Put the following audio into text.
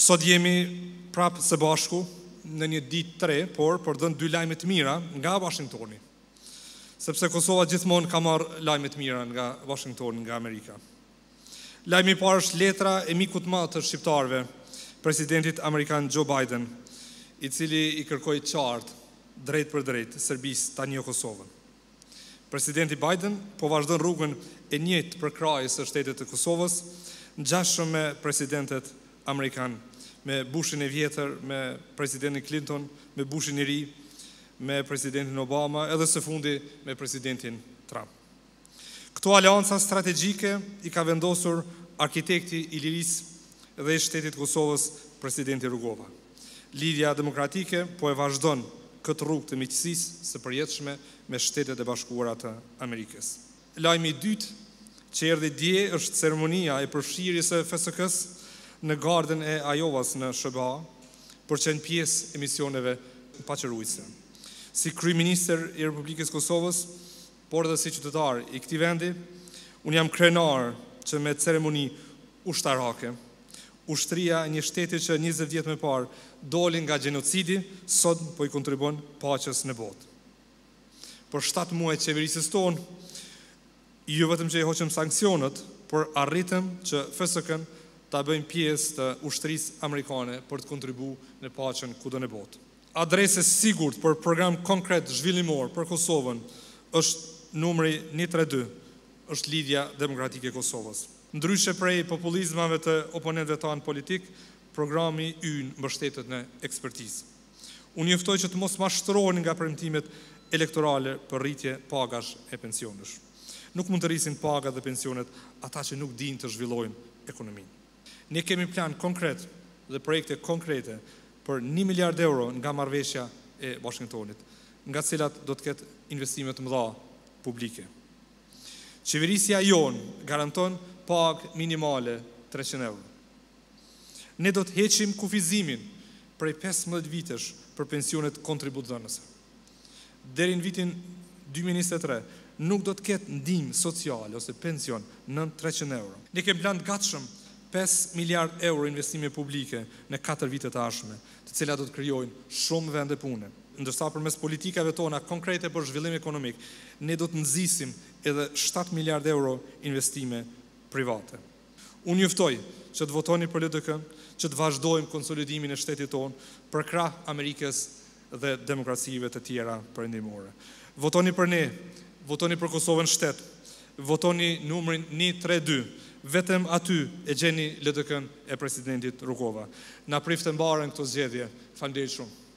Sot jemi prapë së bashku në një ditë tre, por për dhënë dy lajmet mira nga Washingtoni. Sepse Kosova gjithmonë ka marrë lajmet mira nga Washingtoni, nga Amerika. Lajmi parë është letra e mikut të matë të shqiptarve, presidentit Amerikan Joe Biden, i cili i kërkoj qartë drejt për drejt sërbis të një Kosovën. Presidenti Biden po vazhdo në rrugën e njëtë për krajës e shtetet e Kosovës, në gjashëm me presidentet Amerikanë me Bushin e vjetër, me presidentin Clinton, me Bushin i ri, me presidentin Obama, edhe së fundi me presidentin Trump. Këto alianca strategjike i ka vendosur arkitekti i Liris dhe i shtetit Kosovës, presidenti Rugova. Lidhja demokratike po e vazhdon këtë rrugë të miqësisë së përjetëshme me shtetet e bashkuara të Amerikës. Lajmi i dytë që erdhi dje është ceremonia e përfshirjes së FSK-së në gardën e Ajovas në Shëba, për që në pjesë emisioneve në pacërujse. Si Kry Minister i Republikës Kosovës, por dhe si qytetar i këti vendi, unë jam krenar që me ceremoni ushtarake, ushtria një shteti që 20 vjetë me parë dolin nga genocidi, sot po i kontribon pacës në botë. Për 7 muaj qeverisës tonë, ju vetëm që i hoqëm sankcionët, por arritëm që fësëkën ta bëjmë pjesë të ushtrisë amerikane për të kontribuar në pacën ku do botë. bëhet. Adresa sigurt për program konkret zhvillimor për Kosovën është numri 132, është lidhja demokratike e Kosovës. Ndryshe prej populizmave të oponentëve tan politik, programi ynë mbështetet në ekspertizë. Unë njoftoj që të mos shtërojnë nga premtimet elektorale për rritje pagash e pensionesh. Nuk mund të rrisin pagat dhe pensionet ata që nuk dinë të zhvillojnë ekonominë. Ne kemi plan konkret dhe projekte konkrete për 1 miliard euro nga marveshja e Washingtonit, nga cilat do të ketë investimet mëdha publike. Qeverisja jon garanton pagë minimale 300 euro. Ne do të heqim kufizimin prej 15 vitesh për pensionet kontribut Deri Derin vitin 2023 nuk do të ketë ndim social ose pension në 300 euro. Ne kemë plan të gatshëm 5 miliard euro investime publike në 4 vitet ashme, të cila do të kryojnë shumë vende pune. Ndërsa për mes politikave tona konkrete për zhvillim ekonomik, ne do të nëzisim edhe 7 miliard euro investime private. Unë juftoj që të votoni për lëtë dëkën, që të vazhdojmë konsolidimin e shtetit tonë për kra Amerikës dhe demokracive të tjera për endimore. Votoni për ne, votoni për Kosovën shtetë, votoni numërin 1-3-2, vetëm aty e gjeni LDK-n e presidentit Rukova. Na priftë mbarën këto zgjedhje. Falënderit shumë.